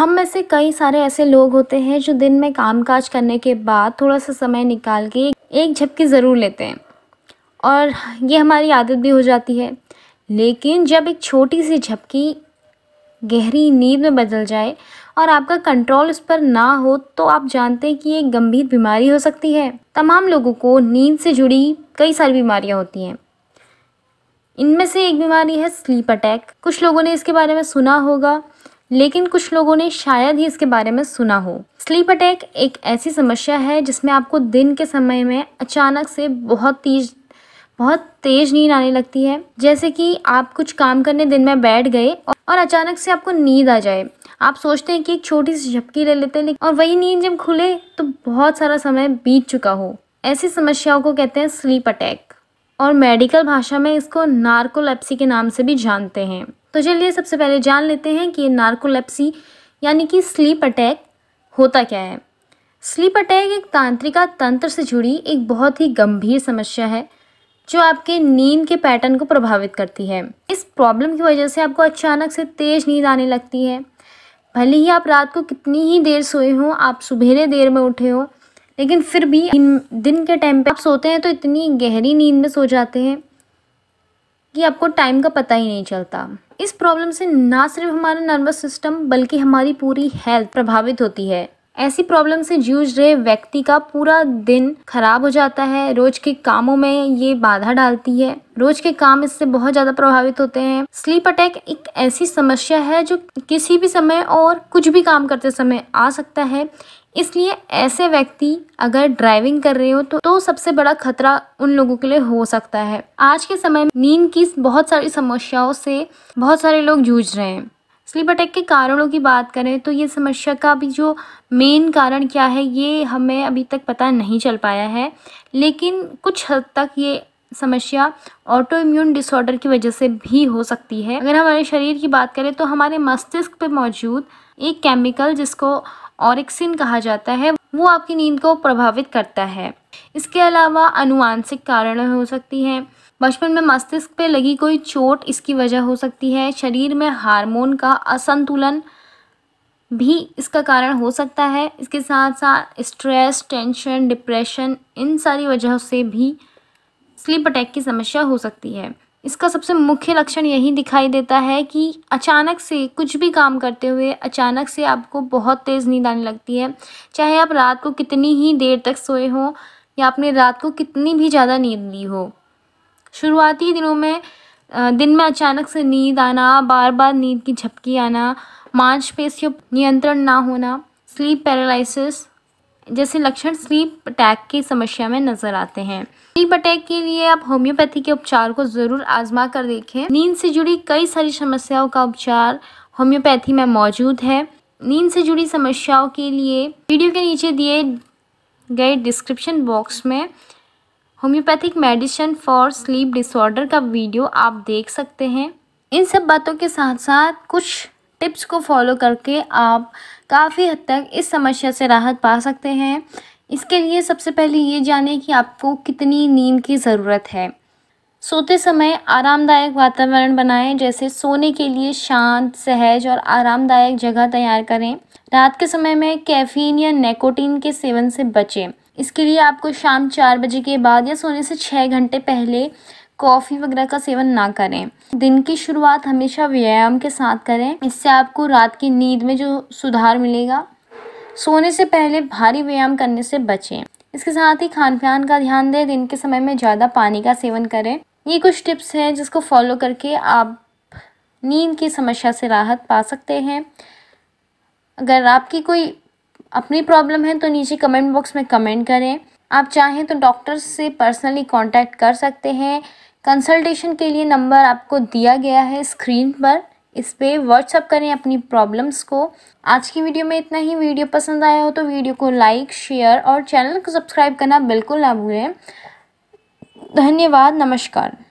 हम में से कई सारे ऐसे लोग होते हैं जो दिन में कामकाज करने के बाद थोड़ा सा समय निकाल के एक झपकी ज़रूर लेते हैं और ये हमारी आदत भी हो जाती है लेकिन जब एक छोटी सी झपकी गहरी नींद में बदल जाए और आपका कंट्रोल उस पर ना हो तो आप जानते हैं कि एक गंभीर बीमारी हो सकती है तमाम लोगों को नींद से जुड़ी कई सारी बीमारियां होती हैं इनमें से एक बीमारी है स्लीप अटैक कुछ लोगों ने इसके बारे में सुना होगा लेकिन कुछ लोगों ने शायद ही इसके बारे में सुना हो स्लीप अटैक एक ऐसी समस्या है जिसमें आपको दिन के समय में अचानक से बहुत तेज बहुत तेज़ नींद आने लगती है जैसे कि आप कुछ काम करने दिन में बैठ गए और अचानक से आपको नींद आ जाए आप सोचते हैं कि एक छोटी सी झपकी ले लेते हैं और वही नींद जब खुले तो बहुत सारा समय बीत चुका हो ऐसी समस्याओं को कहते हैं स्लीप अटैक और मेडिकल भाषा में इसको नार्कोलेप्सी के नाम से भी जानते हैं तो चलिए सबसे पहले जान लेते हैं कि नार्कोलेप्सी यानी कि स्लीप अटैक होता क्या है स्लीप अटैक एक तांत्रिका तंत्र से जुड़ी एक बहुत ही गंभीर समस्या है जो आपके नींद के पैटर्न को प्रभावित करती है इस प्रॉब्लम की वजह से आपको अचानक से तेज़ नींद आने लगती है भले ही आप रात को कितनी ही देर सोए हों आप सुबहरे देर में उठे हों लेकिन फिर भी दिन के टाइम पर आप सोते हैं तो इतनी गहरी नींद में सो जाते हैं कि आपको टाइम का पता ही नहीं चलता इस प्रॉब्लम से ना सिर्फ हमारा नर्वस सिस्टम बल्कि हमारी पूरी हेल्थ प्रभावित होती है ऐसी प्रॉब्लम से जूझ रहे व्यक्ति का पूरा दिन खराब हो जाता है रोज के कामों में ये बाधा डालती है रोज के काम इससे बहुत ज़्यादा प्रभावित होते हैं स्लीप अटैक एक ऐसी समस्या है जो किसी भी समय और कुछ भी काम करते समय आ सकता है इसलिए ऐसे व्यक्ति अगर ड्राइविंग कर रहे हो तो, तो सबसे बड़ा खतरा उन लोगों के लिए हो सकता है आज के समय में नींद की बहुत सारी समस्याओं से बहुत सारे लोग जूझ रहे हैं स्लीप अटैक के कारणों की बात करें तो ये समस्या का भी जो मेन कारण क्या है ये हमें अभी तक पता नहीं चल पाया है लेकिन कुछ हद तक ये समस्या ऑटो इम्यून डिसऑर्डर की वजह से भी हो सकती है अगर हमारे शरीर की बात करें तो हमारे मस्तिष्क पर मौजूद एक केमिकल जिसको ऑरिक्सिन कहा जाता है वो आपकी नींद को प्रभावित करता है इसके अलावा अनुवांशिक कारण हो सकती हैं बचपन में मस्तिष्क पे लगी कोई चोट इसकी वजह हो सकती है शरीर में हार्मोन का असंतुलन भी इसका कारण हो सकता है इसके साथ साथ स्ट्रेस टेंशन डिप्रेशन इन सारी वजहों से भी स्लीप अटैक की समस्या हो सकती है इसका सबसे मुख्य लक्षण यही दिखाई देता है कि अचानक से कुछ भी काम करते हुए अचानक से आपको बहुत तेज़ नींद आने लगती है चाहे आप रात को कितनी ही देर तक सोए हों या आपने रात को कितनी भी ज़्यादा नींद ली हो शुरुआती दिनों में दिन में अचानक से नींद आना बार बार नींद की झपकी आना मांसपेशियों नियंत्रण ना होना स्लीप पैरालिसिस जैसे लक्षण स्लीप अटैक की समस्या में नजर आते हैं स्लीप अटैक के लिए आप होम्योपैथी के उपचार को जरूर आजमा कर देखें नींद से जुड़ी कई सारी समस्याओं का उपचार होम्योपैथी में मौजूद है नींद से जुड़ी समस्याओं के लिए वीडियो के नीचे दिए गए डिस्क्रिप्शन बॉक्स में homeopathic medicine for sleep disorder का वीडियो आप देख सकते हैं इन सब बातों के साथ साथ कुछ टिप्स को फॉलो करके आप काफ़ी हद तक इस समस्या से राहत पा सकते हैं इसके लिए सबसे पहले ये जानें कि आपको कितनी नींद की ज़रूरत है सोते समय आरामदायक वातावरण बनाएं जैसे सोने के लिए शांत सहज और आरामदायक जगह तैयार करें रात के समय में कैफीन या नेकोटीन के सेवन से बचें इसके लिए आपको शाम चार बजे के बाद या सोने से छः घंटे पहले कॉफ़ी वगैरह का सेवन ना करें दिन की शुरुआत हमेशा व्यायाम के साथ करें इससे आपको रात की नींद में जो सुधार मिलेगा सोने से पहले भारी व्यायाम करने से बचें इसके साथ ही खान पान का ध्यान दें दिन के समय में ज़्यादा पानी का सेवन करें ये कुछ टिप्स हैं जिसको फॉलो करके आप नींद की समस्या से राहत पा सकते हैं अगर आपकी कोई अपनी प्रॉब्लम है तो नीचे कमेंट बॉक्स में कमेंट करें आप चाहें तो डॉक्टर से पर्सनली कांटेक्ट कर सकते हैं कंसल्टेशन के लिए नंबर आपको दिया गया है स्क्रीन पर इस पर व्हाट्सअप करें अपनी प्रॉब्लम्स को आज की वीडियो में इतना ही वीडियो पसंद आया हो तो वीडियो को लाइक शेयर और चैनल को सब्सक्राइब करना बिल्कुल ना भूलें धन्यवाद नमस्कार